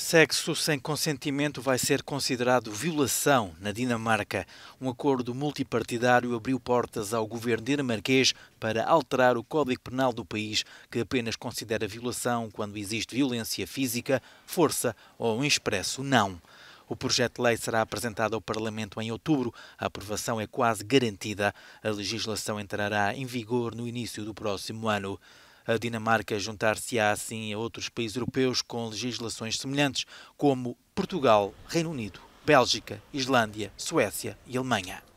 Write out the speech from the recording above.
Sexo sem consentimento vai ser considerado violação na Dinamarca. Um acordo multipartidário abriu portas ao governo dinamarquês para alterar o Código Penal do país, que apenas considera violação quando existe violência física, força ou um expresso não. O projeto de lei será apresentado ao Parlamento em outubro. A aprovação é quase garantida. A legislação entrará em vigor no início do próximo ano. A Dinamarca juntar-se-á assim a outros países europeus com legislações semelhantes, como Portugal, Reino Unido, Bélgica, Islândia, Suécia e Alemanha.